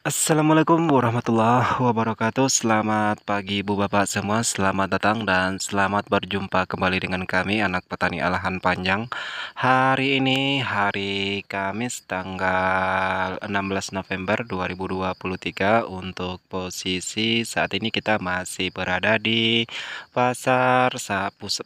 Assalamualaikum warahmatullahi wabarakatuh Selamat pagi Bu Bapak semua Selamat datang dan selamat berjumpa kembali dengan kami Anak Petani Alahan Panjang Hari ini hari Kamis tanggal 16 November 2023 Untuk posisi saat ini kita masih berada di Pasar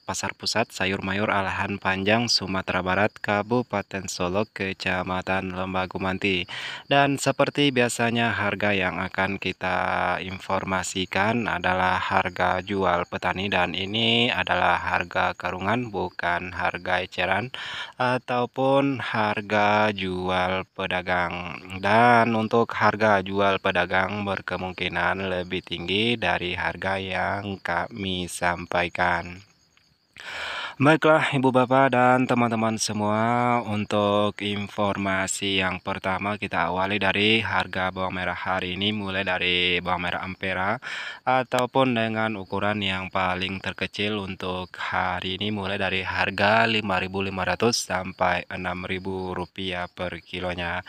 pasar Pusat Sayur Mayur Alahan Panjang Sumatera Barat Kabupaten Solo Kecamatan Lembagumanti Dan seperti biasanya selanjutnya harga yang akan kita informasikan adalah harga jual petani dan ini adalah harga karungan bukan harga eceran ataupun harga jual pedagang dan untuk harga jual pedagang berkemungkinan lebih tinggi dari harga yang kami sampaikan. Baiklah Ibu Bapak dan teman-teman semua untuk informasi yang pertama kita awali dari harga bawang merah hari ini mulai dari bawang merah ampera ataupun dengan ukuran yang paling terkecil untuk hari ini mulai dari harga 5.500 sampai 6.000 rupiah per kilonya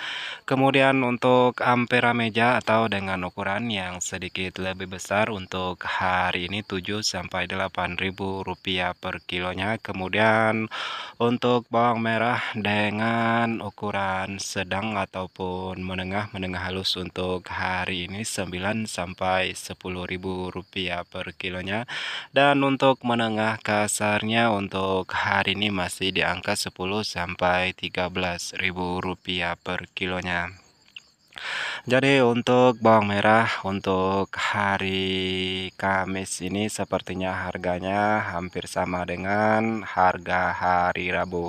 kemudian untuk ampera meja atau dengan ukuran yang sedikit lebih besar untuk hari ini 7 sampai 8.000 rupiah per kilonya kemudian untuk bawang merah dengan ukuran sedang ataupun menengah menengah halus untuk hari ini 9 sampai 10 ribu rupiah per kilonya dan untuk menengah kasarnya untuk hari ini masih di angka 10 sampai 13 ribu rupiah per kilonya jadi untuk bawang merah untuk hari Kamis ini sepertinya harganya hampir sama dengan harga hari Rabu.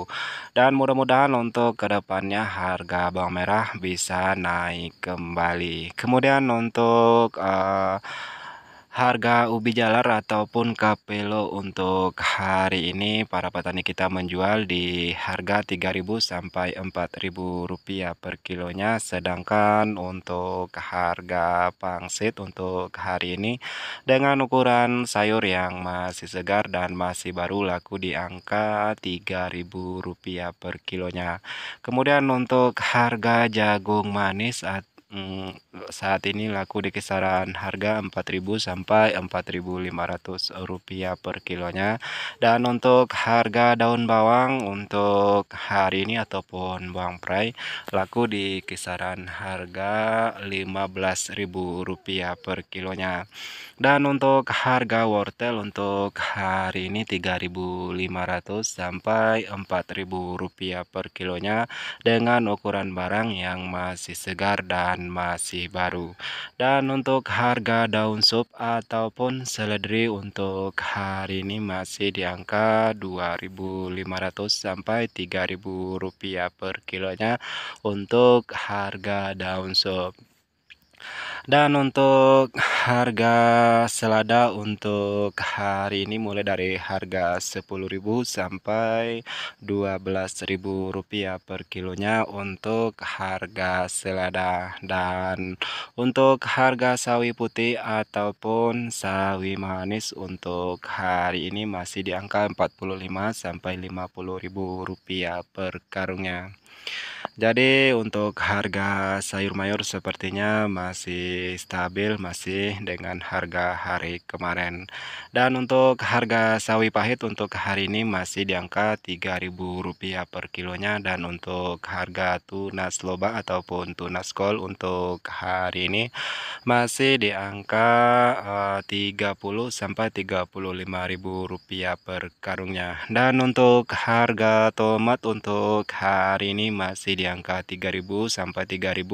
Dan mudah-mudahan untuk kedepannya harga bawang merah bisa naik kembali. Kemudian untuk uh, harga ubi jalar ataupun kapelo untuk hari ini para petani kita menjual di harga 3000 sampai 4000 rupiah per kilonya sedangkan untuk harga pangsit untuk hari ini dengan ukuran sayur yang masih segar dan masih baru laku di angka 3000 rupiah per kilonya kemudian untuk harga jagung manis atau Mm, saat ini laku di kisaran harga 4000 sampai 4500 rupiah per kilonya dan untuk harga daun bawang untuk hari ini ataupun bawang prai laku di kisaran harga 15000 rupiah per kilonya dan untuk harga wortel untuk hari ini 3500 sampai 4000 rupiah per kilonya dengan ukuran barang yang masih segar dan masih baru. Dan untuk harga daun sup ataupun seledri untuk hari ini masih di angka 2.500 sampai 3.000 rupiah per kilonya untuk harga daun sup dan untuk harga selada untuk hari ini mulai dari harga 10.000 sampai 12.000 rupiah per kilonya untuk harga selada dan untuk harga sawi putih ataupun sawi manis untuk hari ini masih di angka 45 sampai 50.000 rupiah per karungnya jadi untuk harga sayur mayur sepertinya masih masih stabil masih dengan harga hari kemarin dan untuk harga sawi pahit untuk hari ini masih di angka Rp3.000 per kilonya dan untuk harga tunas lobak ataupun tunas kol untuk hari ini masih di angka eh, Rp30 sampai Rp35.000 per karungnya dan untuk harga tomat untuk hari ini masih di angka 3000 sampai 3500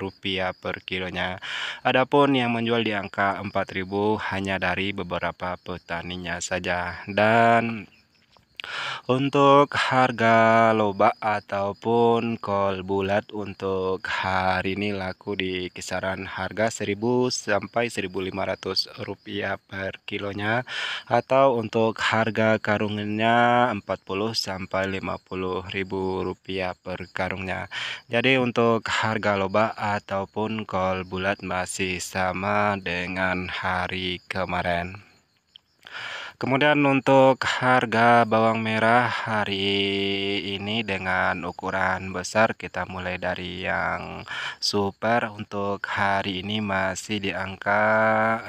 rupiah per kilo kilonya. Adapun yang menjual di angka 4000 hanya dari beberapa petaninya saja dan untuk harga lobak ataupun kol bulat untuk hari ini laku di kisaran harga 1000 sampai 1500 rupiah per kilonya atau untuk harga karungnya 40 sampai 50 ribu rupiah per karungnya jadi untuk harga lobak ataupun kol bulat masih sama dengan hari kemarin kemudian untuk harga bawang merah hari ini dengan ukuran besar kita mulai dari yang super untuk hari ini masih di angka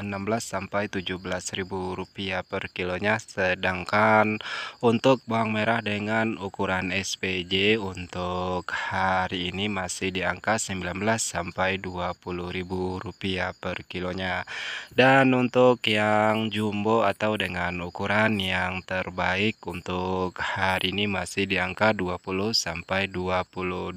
16 sampai 17 ribu rupiah per kilonya sedangkan untuk bawang merah dengan ukuran SPJ untuk hari ini masih di angka 19 sampai 20 ribu rupiah per kilonya dan untuk yang jumbo atau dengan ukuran yang terbaik untuk hari ini masih di angka 20 sampai 22.000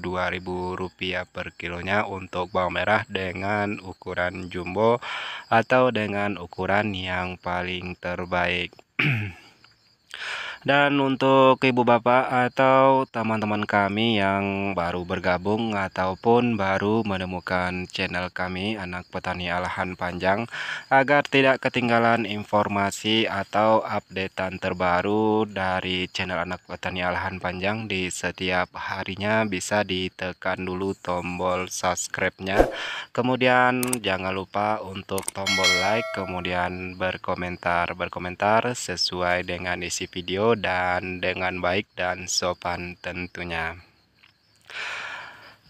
rupiah per kilonya untuk bawang merah dengan ukuran jumbo atau dengan ukuran yang paling terbaik dan untuk ibu bapak atau teman-teman kami yang baru bergabung ataupun baru menemukan channel kami anak petani alahan panjang agar tidak ketinggalan informasi atau updatean terbaru dari channel anak petani alahan panjang di setiap harinya bisa ditekan dulu tombol subscribe-nya kemudian jangan lupa untuk tombol like kemudian berkomentar berkomentar sesuai dengan isi video dan dengan baik dan sopan tentunya.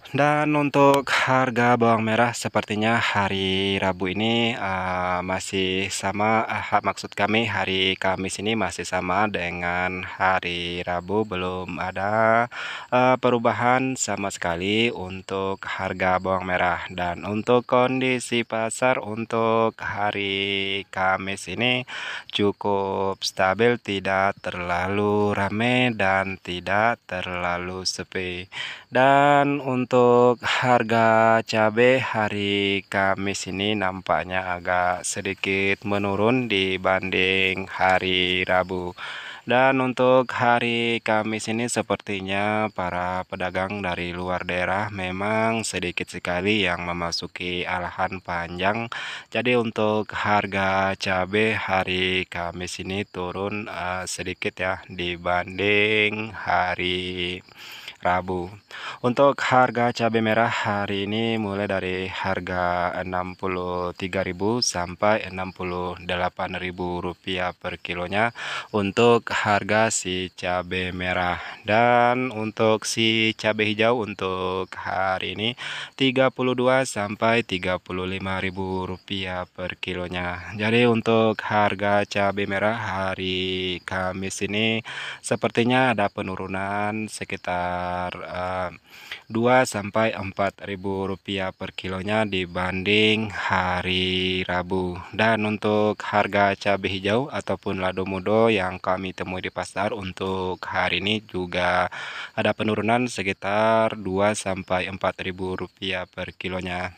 Dan untuk harga bawang merah sepertinya hari Rabu ini uh, masih sama uh, maksud kami hari Kamis ini masih sama dengan hari Rabu belum ada uh, perubahan sama sekali untuk harga bawang merah dan untuk kondisi pasar untuk hari Kamis ini cukup stabil tidak terlalu ramai dan tidak terlalu sepi. Dan untuk untuk harga cabai hari Kamis ini nampaknya agak sedikit menurun dibanding hari Rabu. Dan untuk hari Kamis ini sepertinya para pedagang dari luar daerah memang sedikit sekali yang memasuki alahan panjang. Jadi untuk harga cabai hari Kamis ini turun uh, sedikit ya dibanding hari Rabu. Untuk harga cabai merah hari ini mulai dari harga Rp63.000 sampai Rp68.000 per kilonya untuk harga si cabai merah. Dan untuk si cabai hijau untuk hari ini Rp32 sampai Rp35.000 per kilonya. Jadi untuk harga cabai merah hari Kamis ini sepertinya ada penurunan sekitar sekitar uh, sampai empat ribu rupiah per kilonya dibanding hari Rabu dan untuk harga cabai hijau ataupun lado mudo yang kami temui di pasar untuk hari ini juga ada penurunan sekitar dua sampai empat ribu rupiah per kilonya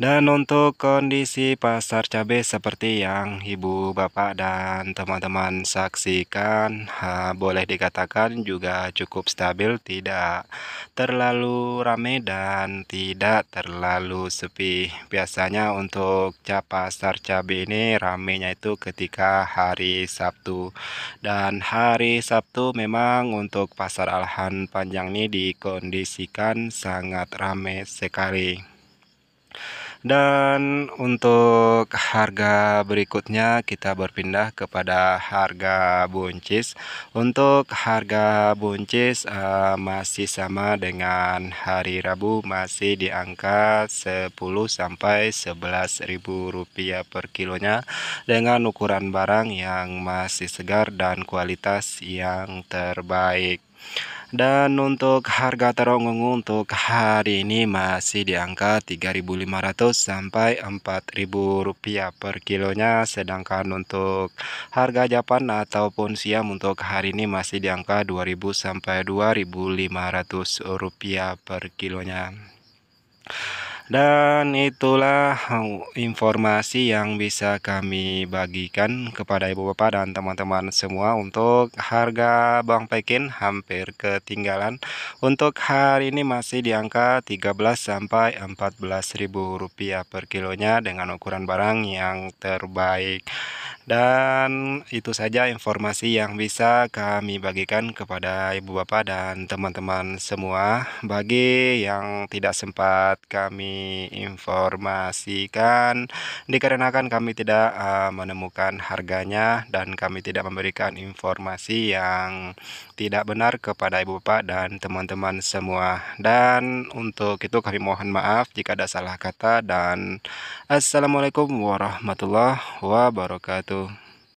dan untuk kondisi pasar cabai seperti yang ibu bapak dan teman-teman saksikan ha, Boleh dikatakan juga cukup stabil tidak terlalu rame dan tidak terlalu sepi Biasanya untuk pasar cabai ini ramenya itu ketika hari Sabtu Dan hari Sabtu memang untuk pasar alahan panjang ini dikondisikan sangat ramai sekali dan untuk harga berikutnya kita berpindah kepada harga buncis untuk harga buncis uh, masih sama dengan hari Rabu masih di angka 10 sampai 11 ribu rupiah per kilonya dengan ukuran barang yang masih segar dan kualitas yang terbaik dan untuk harga ungu untuk hari ini masih di angka 3.500 sampai 4.000 rupiah per kilonya. Sedangkan untuk harga japan ataupun siam untuk hari ini masih di angka 2.000 sampai 2.500 rupiah per kilonya. Dan itulah informasi yang bisa kami bagikan kepada ibu bapak dan teman-teman semua untuk harga Bang Pekin hampir ketinggalan. Untuk hari ini masih di angka 13 sampai 14.000 rupiah per kilonya dengan ukuran barang yang terbaik. Dan itu saja informasi yang bisa kami bagikan kepada ibu bapak dan teman-teman semua. Bagi yang tidak sempat kami informasikan dikarenakan kami tidak uh, menemukan harganya dan kami tidak memberikan informasi yang tidak benar kepada ibu bapak dan teman-teman semua dan untuk itu kami mohon maaf jika ada salah kata dan assalamualaikum warahmatullahi wabarakatuh